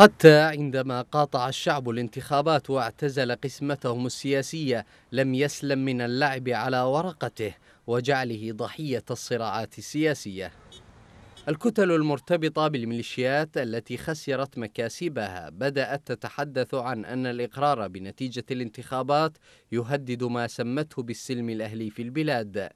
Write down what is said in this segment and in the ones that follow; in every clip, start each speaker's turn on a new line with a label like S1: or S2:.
S1: حتى عندما قاطع الشعب الانتخابات واعتزل قسمتهم السياسية لم يسلم من اللعب على ورقته وجعله ضحية الصراعات السياسية الكتل المرتبطة بالميليشيات التي خسرت مكاسبها بدأت تتحدث عن أن الإقرار بنتيجة الانتخابات يهدد ما سمته بالسلم الأهلي في البلاد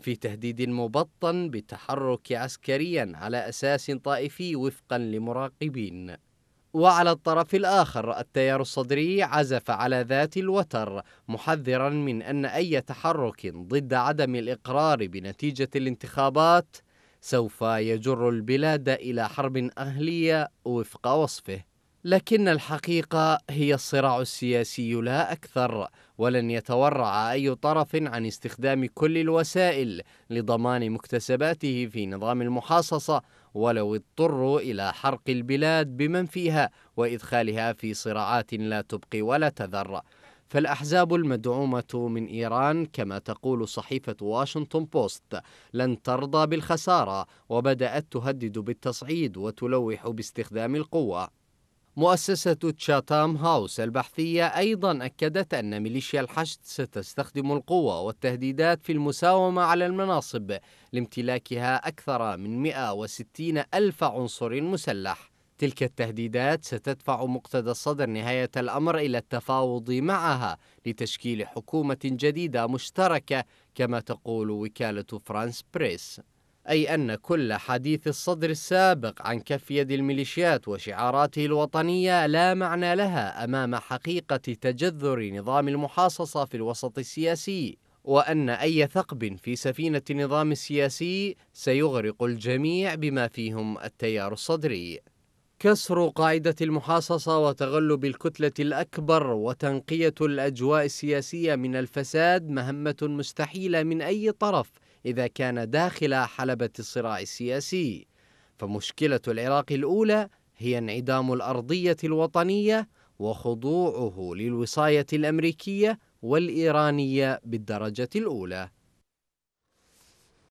S1: في تهديد مبطن بالتحرك عسكريا على أساس طائفي وفقا لمراقبين وعلى الطرف الآخر التيار الصدري عزف على ذات الوتر محذرا من أن أي تحرك ضد عدم الإقرار بنتيجة الانتخابات سوف يجر البلاد إلى حرب أهلية وفق وصفه لكن الحقيقة هي الصراع السياسي لا أكثر ولن يتورع أي طرف عن استخدام كل الوسائل لضمان مكتسباته في نظام المحاصصة ولو اضطروا الى حرق البلاد بمن فيها وادخالها في صراعات لا تبقي ولا تذر فالأحزاب المدعومة من إيران كما تقول صحيفة واشنطن بوست لن ترضى بالخسارة وبدأت تهدد بالتصعيد وتلوح باستخدام القوة مؤسسة تشاتام هاوس البحثية أيضا أكدت أن ميليشيا الحشد ستستخدم القوة والتهديدات في المساومة على المناصب لامتلاكها أكثر من 160 ألف عنصر مسلح تلك التهديدات ستدفع مقتدى الصدر نهاية الأمر إلى التفاوض معها لتشكيل حكومة جديدة مشتركة كما تقول وكالة فرانس بريس أي أن كل حديث الصدر السابق عن كف يد الميليشيات وشعاراته الوطنية لا معنى لها أمام حقيقة تجذر نظام المحاصصة في الوسط السياسي وأن أي ثقب في سفينة النظام السياسي سيغرق الجميع بما فيهم التيار الصدري كسر قاعدة المحاصصة وتغلب الكتلة الأكبر وتنقية الأجواء السياسية من الفساد مهمة مستحيلة من أي طرف إذا كان داخل حلبة الصراع السياسي فمشكلة العراق الأولى هي انعدام الأرضية الوطنية وخضوعه للوصاية الأمريكية والإيرانية بالدرجة الأولى